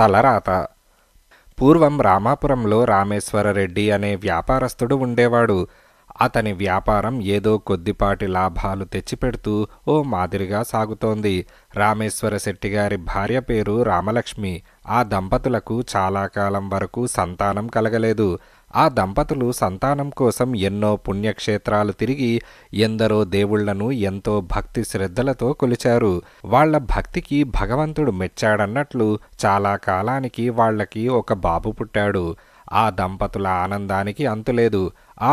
తలరాత పూర్వం రామాపురంలో రామేశ్వరరెడ్డి అనే వ్యాపారస్తుడు ఉండేవాడు అతని వ్యాపారం ఏదో కొద్దిపాటి లాభాలు తెచ్చిపెడుతూ ఓ మాదిరిగా సాగుతోంది రామేశ్వర శెట్టిగారి గారి భార్య పేరు రామలక్ష్మి ఆ దంపతులకు చాలా కాలం వరకు సంతానం కలగలేదు ఆ దంపతులు సంతానం కోసం ఎన్నో పుణ్యక్షేత్రాలు తిరిగి ఎందరో దేవుళ్లను ఎంతో భక్తి శ్రద్ధలతో కొలిచారు వాళ్ల భక్తికి భగవంతుడు మెచ్చాడన్నట్లు చాలా కాలానికి వాళ్లకి ఒక బాబు పుట్టాడు ఆ దంపతుల ఆనందానికి అంతులేదు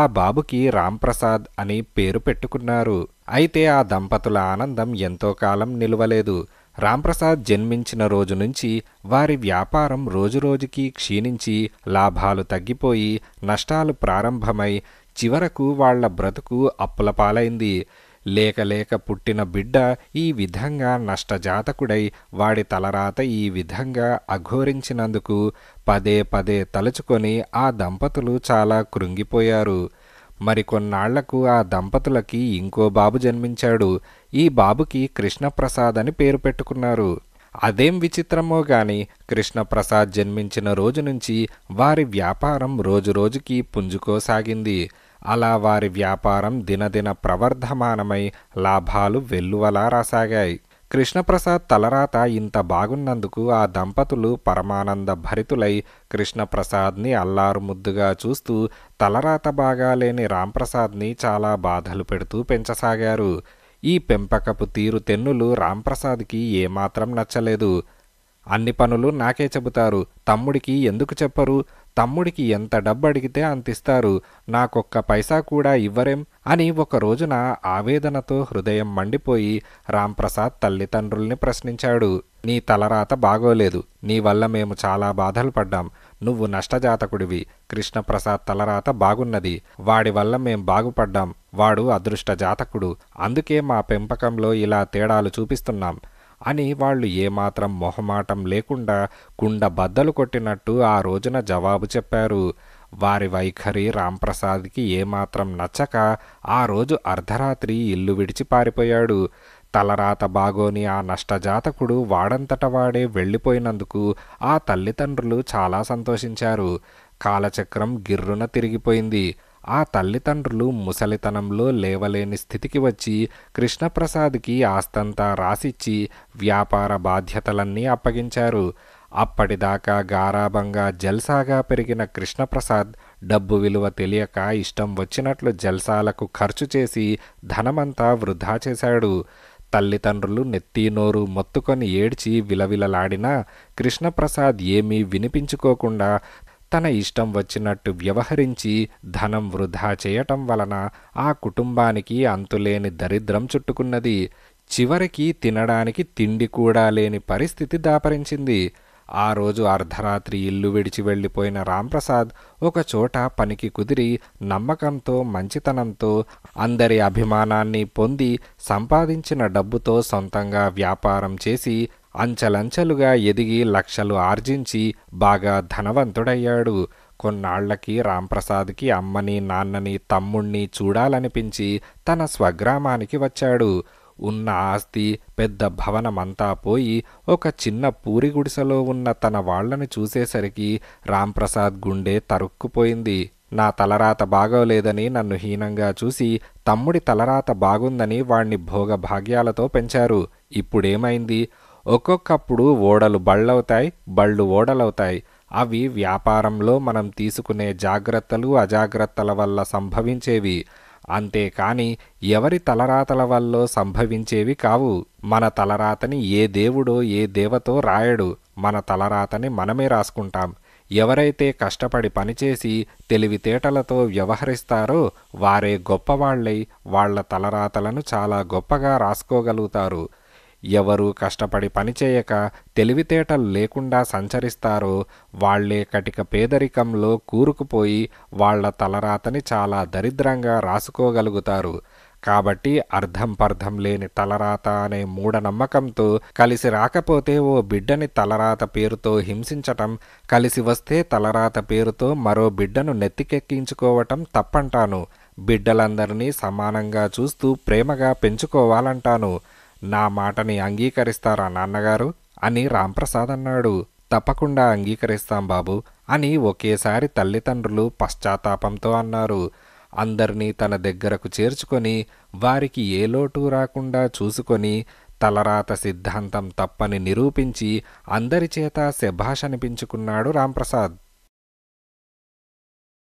ఆ బాబుకి రాంప్రసాద్ అని పేరు పెట్టుకున్నారు అయితే ఆ దంపతుల ఆనందం ఎంతో కాలం నిలువలేదు రాంప్రసాద్ జన్మించిన రోజు నుంచి వారి వ్యాపారం రోజురోజుకీ క్షీణించి లాభాలు తగ్గిపోయి నష్టాలు ప్రారంభమై చివరకు వాళ్ల బ్రతుకు అప్పులపాలైంది లేక లేక పుట్టిన బిడ్డ ఈ విధంగా నష్టజాతకుడై వాడి తలరాత ఈ విధంగా అఘోరించినందుకు పదే పదే తలుచుకొని ఆ దంపతులు చాలా కృంగిపోయారు మరికొన్నాళ్లకు ఆ దంపతులకి ఇంకో బాబు జన్మించాడు ఈ బాబుకి కృష్ణప్రసాద్ అని పేరు పెట్టుకున్నారు అదేం విచిత్రమో గాని కృష్ణప్రసాద్ జన్మించిన రోజు నుంచి వారి వ్యాపారం రోజురోజుకి పుంజుకోసాగింది అలా వారి వ్యాపారం దినదిన ప్రవర్ధమానమై లాభాలు వెల్లువలా రాసాగాయి కృష్ణప్రసాద్ తలరాత ఇంత బాగున్నందుకు ఆ దంపతులు పరమానంద భరితులై కృష్ణప్రసాద్ని అల్లారు ముద్దుగా చూస్తూ తలరాత బాగాలేని రాంప్రసాద్ని చాలా బాధలు పెడుతూ పెంచసాగారు ఈ పెంపకపు తీరు తెన్నులు రాంప్రసాద్కి ఏమాత్రం నచ్చలేదు అన్ని పనులు నాకే చెబుతారు తమ్ముడికి ఎందుకు చెప్పరు తమ్ముడికి ఎంత డబ్బు అడిగితే అంతిస్తారు నాకొక్క పైసా కూడా ఇవ్వరేం అని ఒక రోజున ఆవేదనతో హృదయం మండిపోయి రాంప్రసాద్ తల్లిదండ్రుల్ని ప్రశ్నించాడు నీ తలరాత బాగోలేదు నీ వల్ల మేము చాలా బాధలు పడ్డాం నువ్వు నష్టజాతకుడివి కృష్ణప్రసాద్ తలరాత బాగున్నది వాడి వల్ల మేం బాగుపడ్డాం వాడు అదృష్ట జాతకుడు అందుకే మా పెంపకంలో ఇలా తేడాలు చూపిస్తున్నాం అని వాళ్ళు ఏమాత్రం మొహమాటం లేకుండా కుండ బద్దలు కొట్టినట్టు ఆ రోజున జవాబు చెప్పారు వారి వైఖరి రాంప్రసాద్కి ఏమాత్రం నచ్చక ఆ రోజు అర్ధరాత్రి ఇల్లు విడిచి పారిపోయాడు తలరాత బాగోని ఆ నష్టజాతకుడు వాడంతట వాడే వెళ్ళిపోయినందుకు ఆ తల్లిదండ్రులు చాలా సంతోషించారు కాలచక్రం గిర్రున తిరిగిపోయింది ఆ తల్లిదండ్రులు ముసలితనంలో లేవలేని స్థితికి వచ్చి కృష్ణప్రసాద్కి ఆస్తంతా రాసిచ్చి వ్యాపార బాధ్యతలన్నీ అప్పగించారు అప్పటిదాకా గారాబంగా జల్సాగా పెరిగిన కృష్ణప్రసాద్ డబ్బు విలువ తెలియక ఇష్టం వచ్చినట్లు జల్సాలకు ఖర్చు చేసి ధనమంతా వృధా చేశాడు తల్లిదండ్రులు నెత్తీనోరు మొత్తుకొని ఏడ్చి విలవిలలాడినా కృష్ణప్రసాద్ ఏమీ వినిపించుకోకుండా తన ఇష్టం వచ్చినట్టు వ్యవహరించి ధనం వృధా చేయటం వలన ఆ కుటుంబానికి అంతులేని దరిద్రం చుట్టుకున్నది చివరికి తినడానికి తిండి కూడా లేని పరిస్థితి దాపరించింది ఆ రోజు అర్ధరాత్రి ఇల్లు విడిచి వెళ్ళిపోయిన రాంప్రసాద్ ఒకచోట పనికి కుదిరి నమ్మకంతో మంచితనంతో అందరి అభిమానాన్ని పొంది సంపాదించిన డబ్బుతో సొంతంగా వ్యాపారం చేసి అంచెలంచెలుగా ఎదిగి లక్షలు ఆర్జించి బాగా ధనవంతుడయ్యాడు కొన్నాళ్లకి రాంప్రసాద్కి అమ్మని నాన్నని తమ్ముణ్ణి చూడాలనిపించి తన స్వగ్రామానికి వచ్చాడు ఉన్న ఆస్తి పెద్ద భవనమంతా పోయి ఒక చిన్న పూరి గుడిసెలో ఉన్న తన వాళ్లను చూసేసరికి రాంప్రసాద్ గుండె తరుక్కుపోయింది నా తలరాత బాగోలేదని నన్ను హీనంగా చూసి తమ్ముడి తలరాత బాగుందని వాణ్ణి భోగభాగ్యాలతో పెంచారు ఇప్పుడేమైంది ఒక్కొక్కప్పుడు ఓడలు బళ్ళవుతాయి బళ్ళు ఓడలవుతాయి అవి వ్యాపారంలో మనం తీసుకునే జాగ్రత్తలు అజాగ్రత్తల వల్ల సంభవించేవి అంతేకాని ఎవరి తలరాతల వల్ల సంభవించేవి కావు మన తలరాతని ఏ దేవుడో ఏ దేవతో రాయడు మన తలరాతని మనమే రాసుకుంటాం ఎవరైతే కష్టపడి పనిచేసి తెలివితేటలతో వ్యవహరిస్తారో వారే గొప్పవాళ్లై వాళ్ల తలరాతలను చాలా గొప్పగా రాసుకోగలుగుతారు ఎవరు కష్టపడి పనిచేయక తెలివితేటలు లేకుండా సంచరిస్తారో వాళ్లే కటిక పేదరికంలో కూరుకుపోయి వాళ్ల తలరాతని చాలా దరిద్రంగా రాసుకోగలుగుతారు కాబట్టి అర్ధం పర్ధం లేని తలరాత అనే మూఢనమ్మకంతో కలిసి రాకపోతే ఓ బిడ్డని తలరాత పేరుతో హింసించటం కలిసి వస్తే తలరాత పేరుతో మరో బిడ్డను నెత్తికెక్కించుకోవటం తప్పంటాను బిడ్డలందరినీ సమానంగా చూస్తూ ప్రేమగా పెంచుకోవాలంటాను నా మాటని అంగీకరిస్తారా నాన్నగారు అని రాంప్రసాద్ అన్నాడు తప్పకుండా అంగీకరిస్తాం బాబు అని ఒకేసారి తల్లిదండ్రులు పశ్చాత్తాపంతో అన్నారు అందరినీ తన దగ్గరకు చేర్చుకొని వారికి ఏ లోటు రాకుండా చూసుకొని తలరాత సిద్ధాంతం తప్పని నిరూపించి అందరి చేత శభాష్ అనిపించుకున్నాడు రాంప్రసాద్